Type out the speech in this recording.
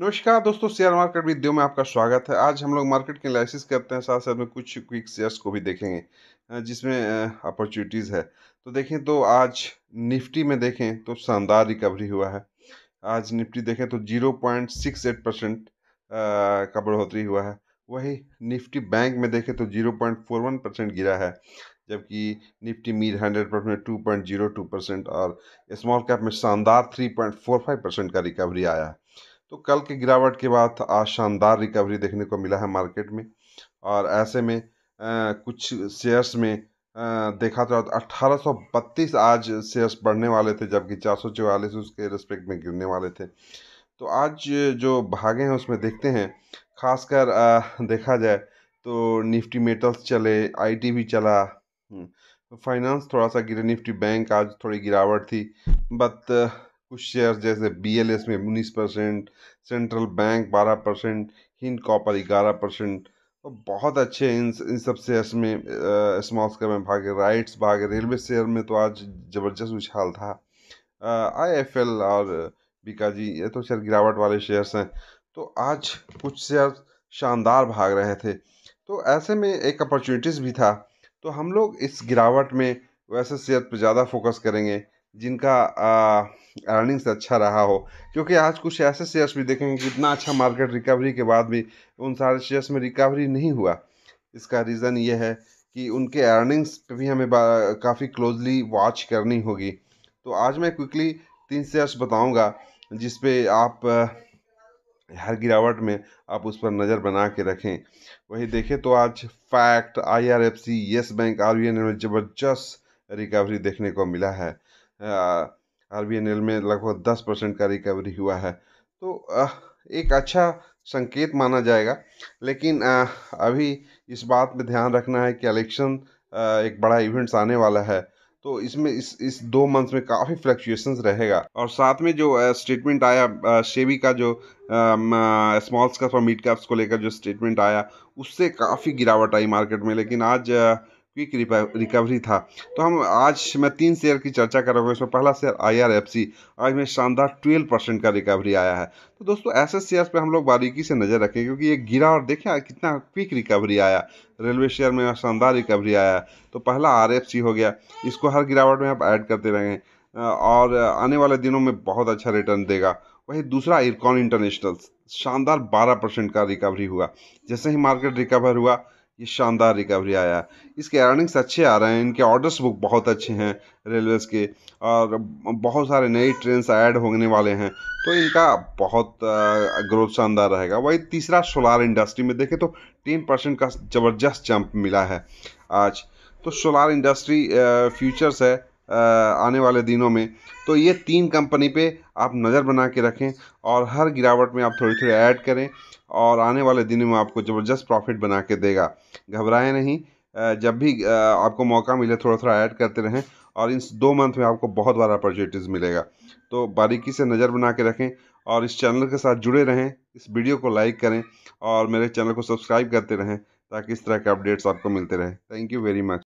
नमस्कार दोस्तों share market video में आपका स्वागत है आज हम लोग मार्केट के एनालिसिस करते हैं साथ साथ में कुछ क्विक शेयर्स को भी देखेंगे जिसमें अपॉर्चुनिटीज़ है तो देखें तो आज निफ्टी में देखें तो शानदार रिकवरी हुआ है आज निफ्टी देखें तो zero point six eight percent का बढ़ोतरी हुआ है वही निफ्टी बैंक में देखें तो zero point four one percent गिरा है जबकि निफ्टी मीड हंड्रेड पर में two point zero two percent और स्मॉल कैप में शानदार three point four five percent का रिकवरी आया है तो कल की गिरावट के बाद आज शानदार रिकवरी देखने को मिला है मार्केट में और ऐसे में आ, कुछ शेयर्स में आ, देखा तो जाए तो अट्ठारह आज शेयर्स बढ़ने वाले थे जबकि चार उसके रिस्पेक्ट में गिरने वाले थे तो आज जो भागे हैं उसमें देखते हैं खासकर देखा जाए तो निफ्टी मेटल्स चले आईटी भी चला फाइनेंस हम्म, तो थोड़ा सा गिरे निफ्टी बैंक आज थोड़ी गिरावट थी बट कुछ शेयर जैसे बी एल एस में उन्नीस परसेंट सेंट्रल बैंक बारह परसेंट हिंद कॉपर ग्यारह परसेंट तो बहुत अच्छे इन इन सब शेयर्स में स्मॉल्स का में भागे राइट्स भागे रेलवे शेयर में तो आज ज़बरदस्त उछाल था आई एफ एल और बीकाजी ये तो शेयर गिरावट वाले शेयर्स हैं तो आज कुछ शेयर शानदार भाग रहे थे तो ऐसे में एक अपॉर्चुनिटीज़ भी था तो हम लोग इस गिरावट में वैसे शेयर पर ज़्यादा फोकस करेंगे जिनका अर्निंग्स अच्छा रहा हो क्योंकि आज कुछ ऐसे शेयर्स भी देखेंगे कि इतना अच्छा मार्केट रिकवरी के बाद भी उन सारे शेयर्स में रिकवरी नहीं हुआ इसका रीज़न ये है कि उनके अर्निंग्स पे भी हमें काफ़ी क्लोजली वॉच करनी होगी तो आज मैं क्विकली तीन शेयर्स बताऊँगा जिसपे आप हर गिरावट में आप उस पर नज़र बना के रखें वही देखें तो आज FACT I R F C Yes Bank R N में ज़बरदस्त रिकवरी देखने को मिला है आर बी एन एल में लगभग दस परसेंट का रिकवरी हुआ है तो एक अच्छा संकेत माना जाएगा लेकिन अभी इस बात पर ध्यान रखना है कि इलेक्शन एक बड़ा इवेंट्स आने वाला है तो इसमें इस इस दो मंथ्स में काफ़ी फ्लक्चुएशंस रहेगा और साथ में जो स्टेटमेंट आया शेवी का जो स्मॉल्स का और मिड कैप्स को लेकर जो स्टेटमेंट आया उससे काफ़ी गिरावट आई मार्केट में लेकिन आज क्विक रिकवरी था तो हम आज मैं तीन शेयर की चर्चा कर रहा हूँ इसमें पहला शेयर आईआरएफसी आज में शानदार ट्वेल्व परसेंट का रिकवरी आया है तो दोस्तों ऐसे शेयर्स पे हम लोग बारीकी से नज़र रखें क्योंकि ये गिरा और देखें कितना क्विक रिकवरी आया रेलवे शेयर में शानदार रिकवरी आया तो पहला आर हो गया इसको हर गिरावट में आप ऐड करते रहें और आने वाले दिनों में बहुत अच्छा रिटर्न देगा वही दूसरा इरकॉन इंटरनेशनल शानदार 12 परसेंट का रिकवरी हुआ जैसे ही मार्केट रिकवर हुआ ये शानदार रिकवरी आया इसके अर्निंग्स अच्छे आ रहे हैं इनके ऑर्डर्स बुक बहुत अच्छे हैं रेलवेज़ के और बहुत सारे नई ट्रेन ऐड होने वाले हैं तो इनका बहुत ग्रोथ शानदार रहेगा वही तीसरा सोलार इंडस्ट्री में देखें तो टेन परसेंट का ज़बरदस्त जंप मिला है आज तो सोलार इंडस्ट्री फ्यूचर्स है आने वाले दिनों में तो ये तीन कंपनी पे आप नज़र बना के रखें और हर गिरावट में आप थोड़ी थोड़ी ऐड करें और आने वाले दिनों में आपको ज़बरदस्त प्रॉफिट बना के देगा घबराए नहीं जब भी आपको मौका मिले थोड़ा थोड़ा ऐड करते रहें और इन दो मंथ में आपको बहुत बड़ा अपॉर्चुनिटीज़ मिलेगा तो बारीकी से नज़र बना के रखें और इस चैनल के साथ जुड़े रहें इस वीडियो को लाइक करें और मेरे चैनल को सब्सक्राइब करते रहें ताकि इस तरह के अपडेट्स आपको मिलते रहें थैंक यू वेरी मच